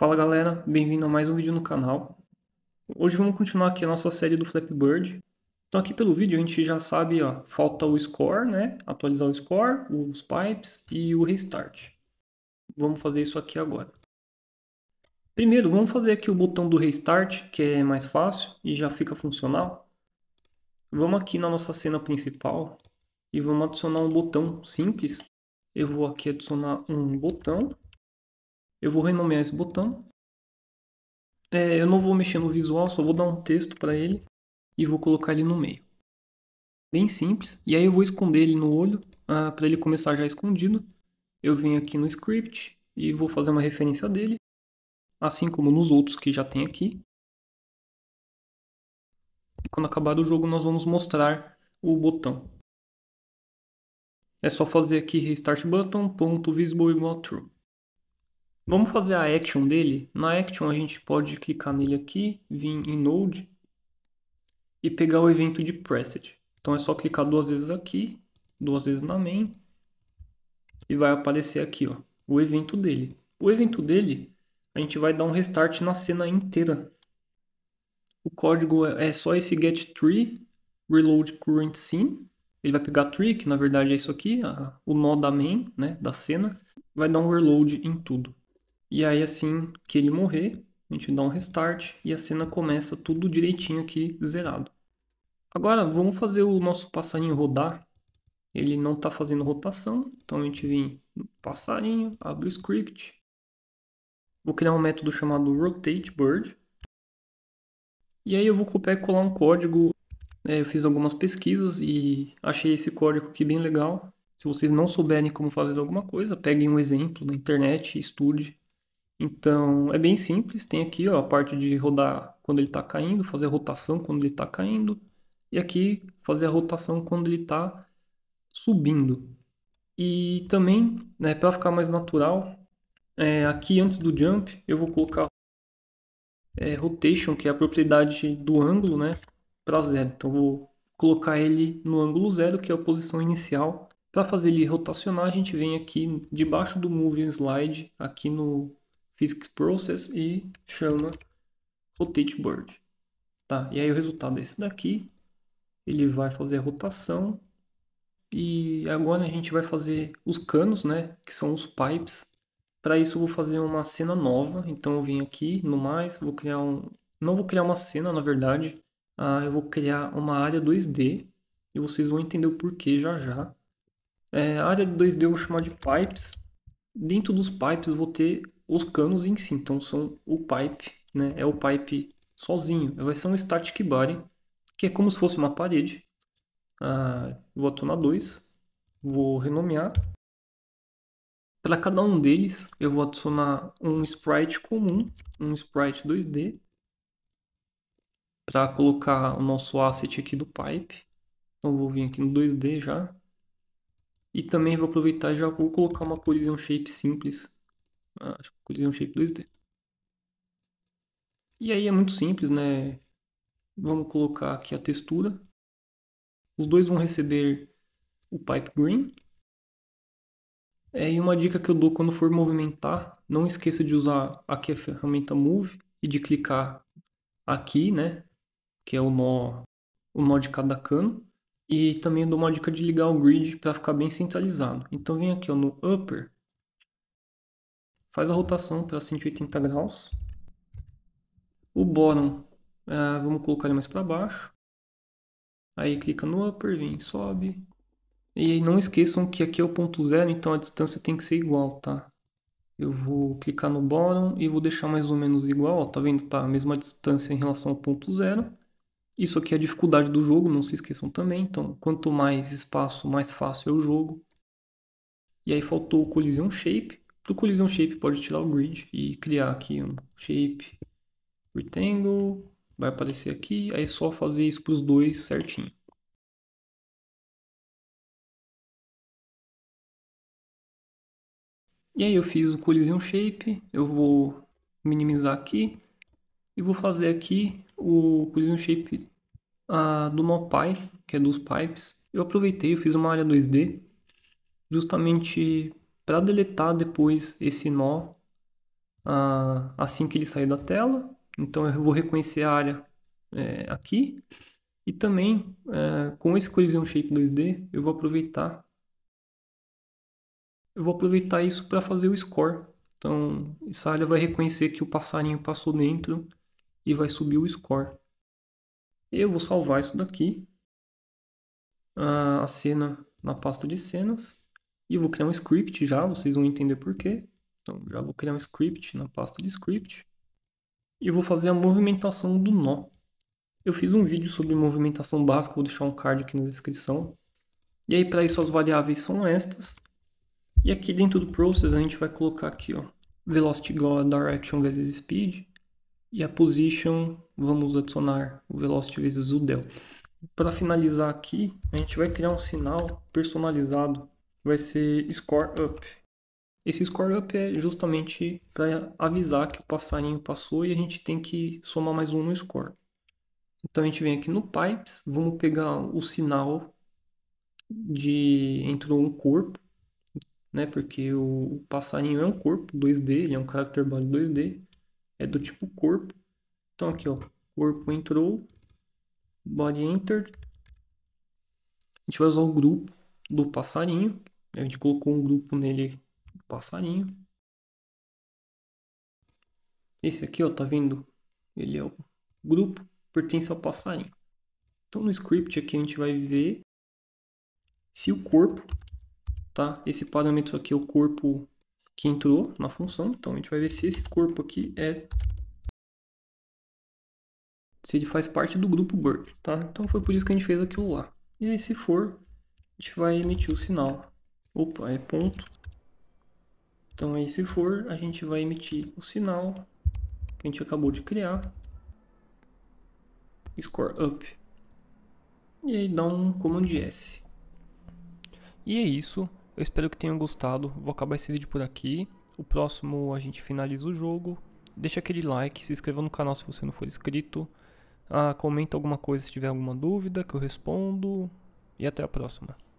Fala galera, bem-vindo a mais um vídeo no canal. Hoje vamos continuar aqui a nossa série do Flapbird. Então aqui pelo vídeo a gente já sabe, ó, falta o score, né? Atualizar o score, os pipes e o restart. Vamos fazer isso aqui agora. Primeiro, vamos fazer aqui o botão do restart, que é mais fácil e já fica funcional. Vamos aqui na nossa cena principal e vamos adicionar um botão simples. Eu vou aqui adicionar um botão eu vou renomear esse botão. É, eu não vou mexer no visual, só vou dar um texto para ele e vou colocar ele no meio. Bem simples. E aí eu vou esconder ele no olho ah, para ele começar já escondido. Eu venho aqui no script e vou fazer uma referência dele, assim como nos outros que já tem aqui. Quando acabar o jogo, nós vamos mostrar o botão. É só fazer aqui restart button.visible igual true. Vamos fazer a action dele? Na action a gente pode clicar nele aqui, vir em Node e pegar o evento de preset. Então é só clicar duas vezes aqui, duas vezes na main e vai aparecer aqui ó, o evento dele. O evento dele a gente vai dar um restart na cena inteira. O código é só esse get tree reload current scene. Ele vai pegar tree, que na verdade é isso aqui, a, o nó da main, né, da cena, vai dar um reload em tudo. E aí, assim que ele morrer, a gente dá um restart e a cena começa tudo direitinho aqui, zerado. Agora, vamos fazer o nosso passarinho rodar. Ele não está fazendo rotação, então a gente vem passarinho, abre o script. Vou criar um método chamado rotateBird. E aí eu vou copiar e colar um código. É, eu fiz algumas pesquisas e achei esse código aqui bem legal. Se vocês não souberem como fazer alguma coisa, peguem um exemplo na internet, estude então, é bem simples, tem aqui ó, a parte de rodar quando ele está caindo, fazer a rotação quando ele está caindo, e aqui fazer a rotação quando ele está subindo. E também, né, para ficar mais natural, é, aqui antes do jump eu vou colocar é, rotation, que é a propriedade do ângulo, né, para zero. Então vou colocar ele no ângulo zero, que é a posição inicial. Para fazer ele rotacionar, a gente vem aqui debaixo do Move Slide, aqui no physics process e chama rotate bird. Tá, e aí o resultado é esse daqui. Ele vai fazer a rotação. E agora a gente vai fazer os canos, né? Que são os pipes. Para isso eu vou fazer uma cena nova. Então eu vim aqui no mais, vou criar um... Não vou criar uma cena, na verdade. Ah, eu vou criar uma área 2D. E vocês vão entender o porquê já já. É, a área 2D eu vou chamar de pipes dentro dos pipes eu vou ter os canos em si. Então são o pipe, né? É o pipe sozinho. Vai ser um static body, que é como se fosse uma parede. Ah, vou adicionar dois, vou renomear. Para cada um deles, eu vou adicionar um sprite comum, um sprite 2D, para colocar o nosso asset aqui do pipe. Então vou vir aqui no 2D já, e também vou aproveitar e já vou colocar uma colisão shape simples. colisão ah, acho que shape 2D. E aí é muito simples, né? Vamos colocar aqui a textura. Os dois vão receber o pipe green. É, e uma dica que eu dou quando for movimentar, não esqueça de usar aqui a ferramenta move e de clicar aqui, né? Que é o nó, o nó de cada cano. E também dou uma dica de ligar o grid para ficar bem centralizado. Então vem aqui ó, no upper, faz a rotação para 180 graus. O bottom, uh, vamos colocar ele mais para baixo. Aí clica no upper, vem, sobe. E não esqueçam que aqui é o ponto zero, então a distância tem que ser igual, tá? Eu vou clicar no bottom e vou deixar mais ou menos igual, ó, tá vendo? Tá a mesma distância em relação ao ponto zero. Isso aqui é a dificuldade do jogo, não se esqueçam também. Então, quanto mais espaço, mais fácil é o jogo. E aí faltou o Collision Shape. Do Collision Shape pode tirar o Grid e criar aqui um Shape Rectangle. Vai aparecer aqui, aí é só fazer isso para os dois certinho. E aí eu fiz o Collision Shape, eu vou minimizar aqui e vou fazer aqui o Collision Shape do do NoPy, que é dos pipes, eu aproveitei, eu fiz uma área 2D justamente para deletar depois esse nó assim que ele sair da tela. Então eu vou reconhecer a área é, aqui e também é, com esse Collision Shape 2D eu vou aproveitar eu vou aproveitar isso para fazer o score. Então, essa área vai reconhecer que o passarinho passou dentro e vai subir o score. Eu vou salvar isso daqui, a cena na pasta de cenas, e vou criar um script já, vocês vão entender porquê. Então já vou criar um script na pasta de script, e vou fazer a movimentação do nó. Eu fiz um vídeo sobre movimentação básica, vou deixar um card aqui na descrição. E aí para isso as variáveis são estas. E aqui dentro do process a gente vai colocar aqui, ó, velocity igual a direction vezes speed. E a position, vamos adicionar o velocity vezes o del. Para finalizar aqui, a gente vai criar um sinal personalizado. Vai ser score up. Esse score up é justamente para avisar que o passarinho passou e a gente tem que somar mais um no score. Então a gente vem aqui no pipes, vamos pegar o sinal de entrou um corpo, né? Porque o passarinho é um corpo 2D, ele é um character body 2D é do tipo corpo. Então aqui, ó, corpo entrou, body entered. A gente vai usar o grupo do passarinho. A gente colocou um grupo nele passarinho. Esse aqui, ó, tá vendo? Ele é o grupo, pertence ao passarinho. Então no script aqui a gente vai ver se o corpo, tá? Esse parâmetro aqui é o corpo que entrou na função. Então, a gente vai ver se esse corpo aqui é se ele faz parte do grupo Bird, tá? Então foi por isso que a gente fez aquilo lá. E aí se for, a gente vai emitir o sinal. Opa, é ponto. Então aí se for, a gente vai emitir o sinal que a gente acabou de criar. Score up. E aí dá um comando S. E é isso. Eu espero que tenham gostado. Vou acabar esse vídeo por aqui. O próximo a gente finaliza o jogo. Deixa aquele like, se inscreva no canal se você não for inscrito. Ah, comenta alguma coisa se tiver alguma dúvida que eu respondo. E até a próxima.